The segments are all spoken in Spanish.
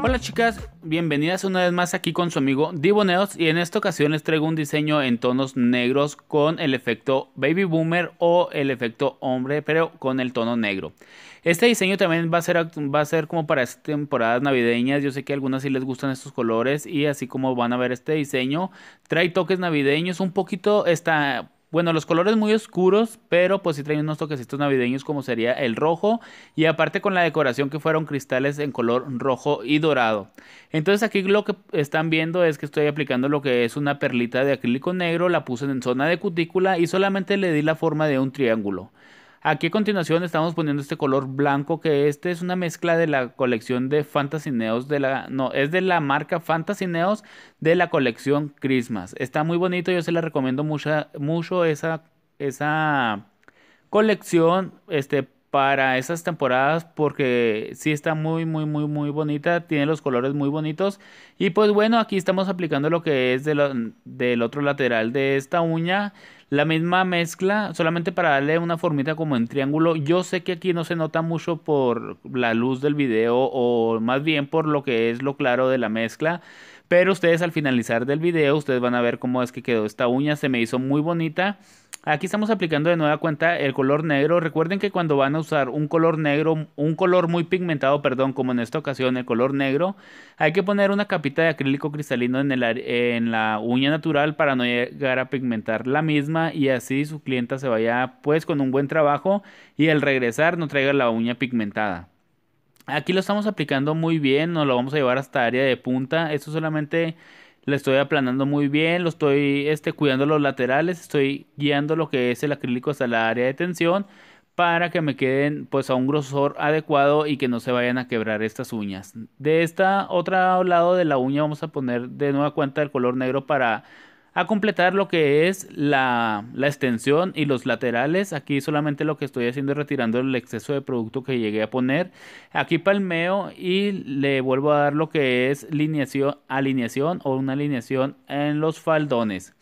Hola chicas, bienvenidas una vez más aquí con su amigo Diboneos y en esta ocasión les traigo un diseño en tonos negros con el efecto baby boomer o el efecto hombre pero con el tono negro. Este diseño también va a ser, va a ser como para estas temporadas navideñas, yo sé que a algunas sí les gustan estos colores y así como van a ver este diseño, trae toques navideños, un poquito está bueno, los colores muy oscuros, pero pues sí traen unos toquecitos navideños como sería el rojo y aparte con la decoración que fueron cristales en color rojo y dorado. Entonces aquí lo que están viendo es que estoy aplicando lo que es una perlita de acrílico negro, la puse en zona de cutícula y solamente le di la forma de un triángulo. Aquí a continuación estamos poniendo este color blanco que este es una mezcla de la colección de Fantasy Neos de la no, es de la marca Fantasy Neos de la colección Christmas. Está muy bonito, yo se la recomiendo mucho, mucho esa esa colección, este para esas temporadas porque si está muy muy muy muy bonita, tiene los colores muy bonitos y pues bueno, aquí estamos aplicando lo que es del otro lateral de esta uña, la misma mezcla, solamente para darle una formita como en triángulo. Yo sé que aquí no se nota mucho por la luz del video o más bien por lo que es lo claro de la mezcla. Pero ustedes al finalizar del video, ustedes van a ver cómo es que quedó esta uña. Se me hizo muy bonita. Aquí estamos aplicando de nueva cuenta el color negro. Recuerden que cuando van a usar un color negro, un color muy pigmentado, perdón, como en esta ocasión el color negro, hay que poner una capita de acrílico cristalino en, el, en la uña natural para no llegar a pigmentar la misma y así su clienta se vaya pues con un buen trabajo y al regresar no traiga la uña pigmentada. Aquí lo estamos aplicando muy bien, nos lo vamos a llevar hasta área de punta. Esto solamente le estoy aplanando muy bien, lo estoy este, cuidando los laterales, estoy guiando lo que es el acrílico hasta la área de tensión para que me queden pues a un grosor adecuado y que no se vayan a quebrar estas uñas. De esta otro lado de la uña vamos a poner de nueva cuenta el color negro para a completar lo que es la, la, extensión y los laterales. Aquí solamente lo que estoy haciendo es retirando el exceso de producto que llegué a poner. Aquí palmeo y le vuelvo a dar lo que es alineación o una alineación en los faldones.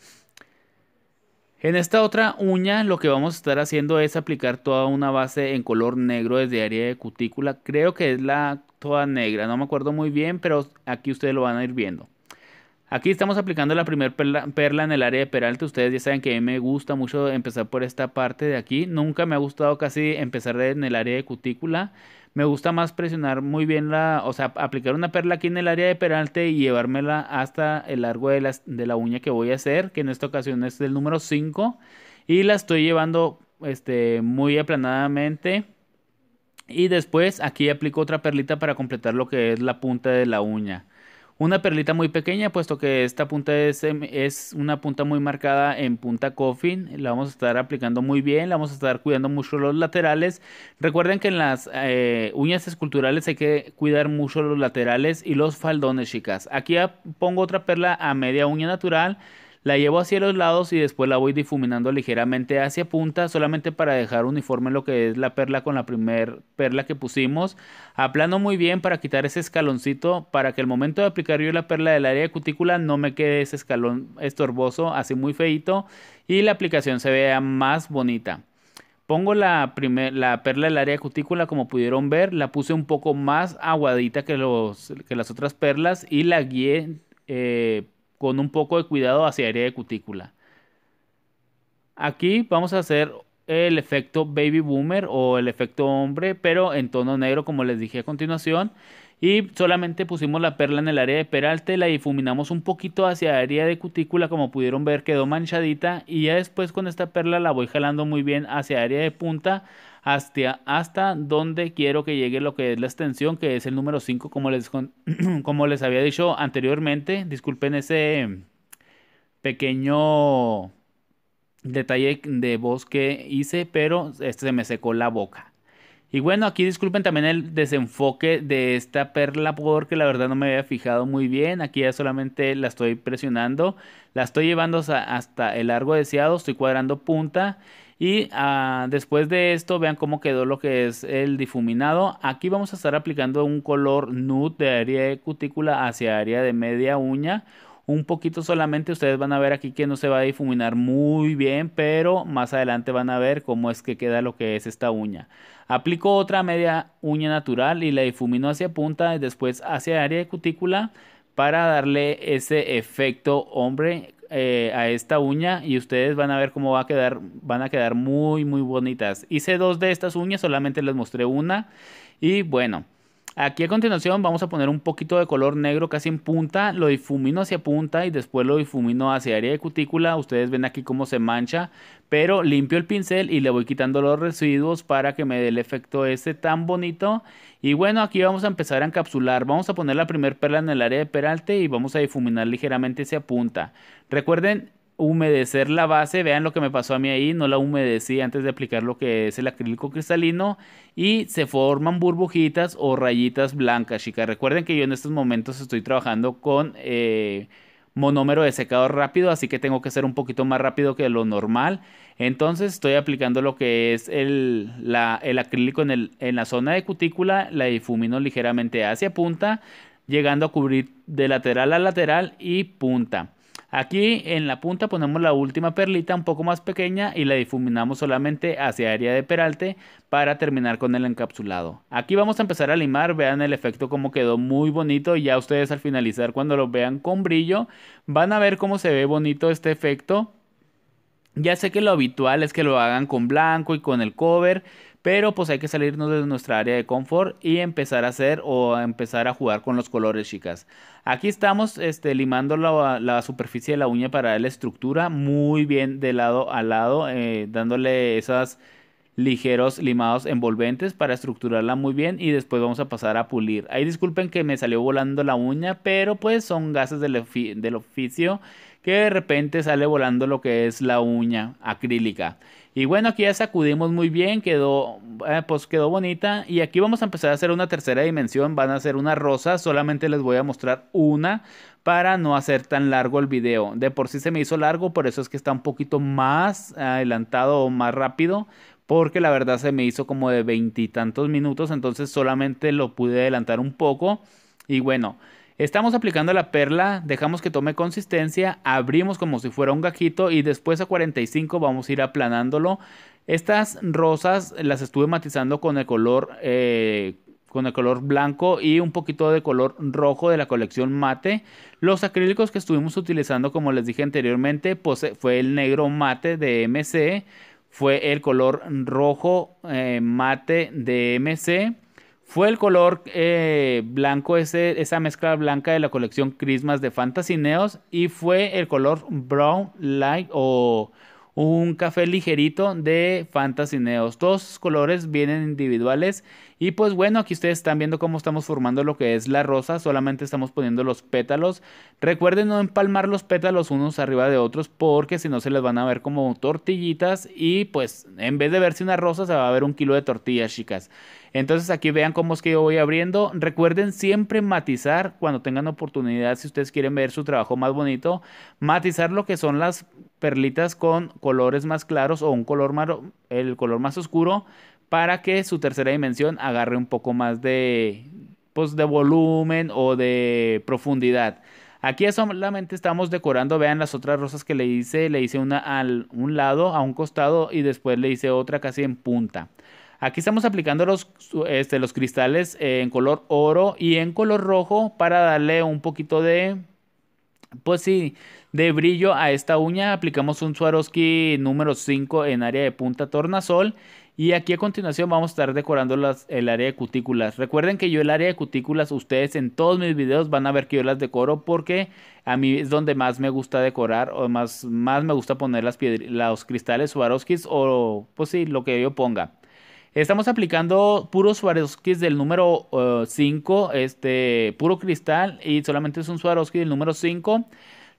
En esta otra uña lo que vamos a estar haciendo es aplicar toda una base en color negro desde área de cutícula. Creo que es la toda negra, no me acuerdo muy bien, pero aquí ustedes lo van a ir viendo. Aquí estamos aplicando la primera perla, en el área de peralte. Ustedes ya saben que a mí me gusta mucho empezar por esta parte de aquí. Nunca me ha gustado casi empezar en el área de cutícula. Me gusta más presionar muy bien la... O sea, aplicar una perla aquí en el área de peralte y llevármela hasta el largo de la, uña que voy a hacer. Que en esta ocasión es del número 5. Y la estoy llevando este, muy aplanadamente. Y después aquí aplico otra perlita para completar lo que es la punta de la uña. Una perlita muy pequeña, puesto que esta punta es, em, es una punta muy marcada en punta coffin. La vamos a estar aplicando muy bien, la vamos a estar cuidando mucho los laterales. Recuerden que en las eh, uñas esculturales hay que cuidar mucho los laterales y los faldones, chicas. Aquí pongo otra perla a media uña natural. La llevo hacia los lados y después la voy difuminando ligeramente hacia punta solamente para dejar uniforme lo que es la perla con la primer perla que pusimos. Aplano muy bien para quitar ese escaloncito para que al momento de aplicar yo la perla del área de cutícula no me quede ese escalón estorboso así muy feito y la aplicación se vea más bonita. Pongo la, primer, la perla del área de cutícula como pudieron ver, la puse un poco más aguadita que, los, que las otras perlas y la guié eh, con un poco de cuidado hacia área de cutícula. Aquí vamos a hacer el efecto baby boomer o el efecto hombre, pero en tono negro como les dije a continuación. Y solamente pusimos la perla en el área de peralte, la difuminamos un poquito hacia área de cutícula, como pudieron ver quedó manchadita. Y ya después con esta perla la voy jalando muy bien hacia área de punta hasta, hasta donde quiero que llegue lo que es la extensión, que es el número 5, como les, como les había dicho anteriormente. Disculpen ese pequeño detalle de voz que hice, pero este se me secó la boca. Y bueno, aquí disculpen también el desenfoque de esta perla porque la verdad no me había fijado muy bien. Aquí ya solamente la estoy presionando. La estoy llevando hasta el largo deseado. Estoy cuadrando punta. Y ah, después de esto, vean cómo quedó lo que es el difuminado. Aquí vamos a estar aplicando un color nude de área de cutícula hacia área de media uña. Un poquito solamente, ustedes van a ver aquí que no se va a difuminar muy bien, pero más adelante van a ver cómo es que queda lo que es esta uña. Aplico otra media uña natural y la difumino hacia punta y después hacia área de cutícula para darle ese efecto hombre eh, a esta uña y ustedes van a ver cómo va a quedar, van a quedar muy muy bonitas. Hice dos de estas uñas, solamente les mostré una y bueno. Aquí a continuación vamos a poner un poquito de color negro casi en punta, lo difumino hacia punta y después lo difumino hacia área de cutícula. Ustedes ven aquí cómo se mancha, pero limpio el pincel y le voy quitando los residuos para que me dé el efecto este tan bonito. Y bueno, aquí vamos a empezar a encapsular. Vamos a poner la primer perla en el área de peralte y vamos a difuminar ligeramente hacia punta. Recuerden humedecer la base, vean lo que me pasó a mí ahí, no la humedecí antes de aplicar lo que es el acrílico cristalino y se forman burbujitas o rayitas blancas, chicas. Recuerden que yo en estos momentos estoy trabajando con eh, monómero de secado rápido, así que tengo que ser un poquito más rápido que lo normal. Entonces estoy aplicando lo que es el, acrílico en, en la zona de cutícula, la difumino ligeramente hacia punta, llegando a cubrir de lateral a lateral y punta. Aquí en la punta ponemos la última perlita un poco más pequeña y la difuminamos solamente hacia área de peralte para terminar con el encapsulado. Aquí vamos a empezar a limar, vean el efecto como quedó muy bonito y ya ustedes al finalizar cuando lo vean con brillo van a ver cómo se ve bonito este efecto. Ya sé que lo habitual es que lo hagan con blanco y con el cover, pero pues hay que salirnos de nuestra área de confort y empezar a hacer o empezar a jugar con los colores, chicas. Aquí estamos este, limando la, superficie de la uña para darle estructura muy bien de lado a lado, eh, dándole esas ligeros limados envolventes para estructurarla muy bien y después vamos a pasar a pulir. Ahí disculpen que me salió volando la uña, pero pues son gases del, oficio que de repente sale volando lo que es la uña acrílica. Y bueno, aquí ya sacudimos muy bien, quedó, eh, pues quedó bonita. Y aquí vamos a empezar a hacer una tercera dimensión, van a hacer una rosa, solamente les voy a mostrar una para no hacer tan largo el video. De por sí se me hizo largo, por eso es que está un poquito más adelantado o más rápido, porque la verdad se me hizo como de veintitantos minutos, entonces solamente lo pude adelantar un poco. Y bueno, estamos aplicando la perla, dejamos que tome consistencia, abrimos como si fuera un gajito y después a 45 vamos a ir aplanándolo. Estas rosas las estuve matizando con el color... Eh, con el color blanco y un poquito de color rojo de la colección mate. Los acrílicos que estuvimos utilizando, como les dije anteriormente, pues, eh, fue el negro mate de MC fue el color rojo eh, mate de MC. Fue el color eh, blanco, esa mezcla blanca de la colección Christmas de Fantasy Neos. Y fue el color Brown Light o un café ligerito de Fantasineos. Todos colores vienen individuales. Y pues bueno, aquí ustedes están viendo cómo estamos formando lo que es la rosa. Solamente estamos poniendo los pétalos. Recuerden no empalmar los pétalos unos arriba de otros porque si no se les van a ver como tortillitas. Y pues en vez de verse una rosa se va a ver un kilo de tortillas, chicas. Entonces aquí vean cómo es que yo voy abriendo. Recuerden siempre matizar cuando tengan oportunidad. Si ustedes quieren ver su trabajo más bonito, matizar lo que son las perlitas con colores más claros o un color más, el color más oscuro para que su tercera dimensión agarre un poco más de, pues, de volumen o de profundidad. Aquí solamente estamos decorando, vean las otras rosas que le hice, le hice una al un lado, a un costado y después le hice otra casi en punta. Aquí estamos aplicando los, este, los cristales en color oro y en color rojo para darle un poquito de pues sí, de brillo a esta uña aplicamos un Swarovski número 5 en área de punta tornasol. Y aquí a continuación vamos a estar decorando el área de cutículas. Recuerden que yo el área de cutículas, ustedes en todos mis videos van a ver que yo las decoro porque a mí es donde más me gusta decorar o más, me gusta poner las los cristales Swarovski o pues sí, lo que yo ponga. Estamos aplicando puros Swarovski del número 5, eh, este, puro cristal, y solamente es un Swarovski del número 5.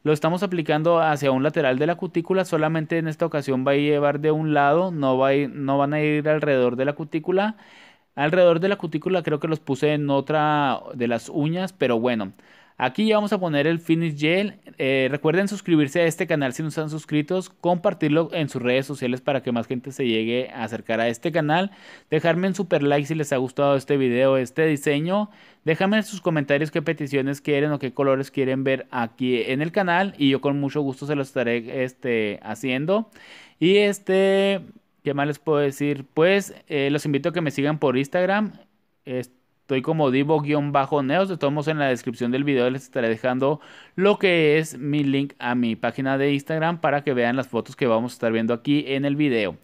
Lo estamos aplicando hacia un lateral de la cutícula, solamente en esta ocasión va a llevar de un lado, no, va no van a ir alrededor de la cutícula. Alrededor de la cutícula creo que los puse en otra de las uñas, pero bueno. Aquí ya vamos a poner el Finish Gel. Eh, recuerden suscribirse a este canal si no están suscritos, compartirlo en sus redes sociales para que más gente se llegue a acercar a este canal. Dejarme un super like si les ha gustado este video, este diseño. Déjame en sus comentarios qué peticiones quieren o qué colores quieren ver aquí en el canal y yo con mucho gusto se los estaré este, haciendo. Y este, ¿qué más les puedo decir? Pues eh, los invito a que me sigan por Instagram. Este, Estoy como divo-neos. de modos en la descripción del video. Les estaré dejando lo que es mi link a mi página de Instagram para que vean las fotos que vamos a estar viendo aquí en el video.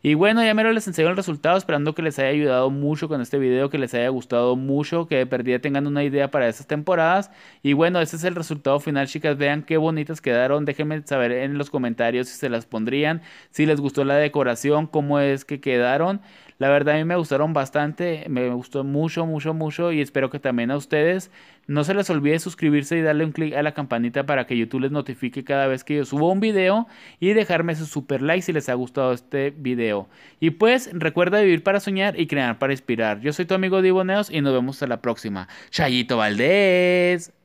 Y bueno, ya mero les enseño el resultado, esperando que les haya ayudado mucho con este video, que les haya gustado mucho, que de perdida tengan una idea para estas temporadas. Y bueno, ese es el resultado final, chicas, vean qué bonitas quedaron, déjenme saber en los comentarios si se las pondrían, si les gustó la decoración, cómo es que quedaron. La verdad a mí me gustaron bastante, me gustó mucho, mucho, mucho y espero que también a ustedes. No se les olvide suscribirse y darle un clic a la campanita para que YouTube les notifique cada vez que yo subo un video y dejarme su super like si les ha gustado este video. Y pues recuerda vivir para soñar y crear para inspirar. Yo soy tu amigo Diboneos y nos vemos en la próxima. Chayito Valdés.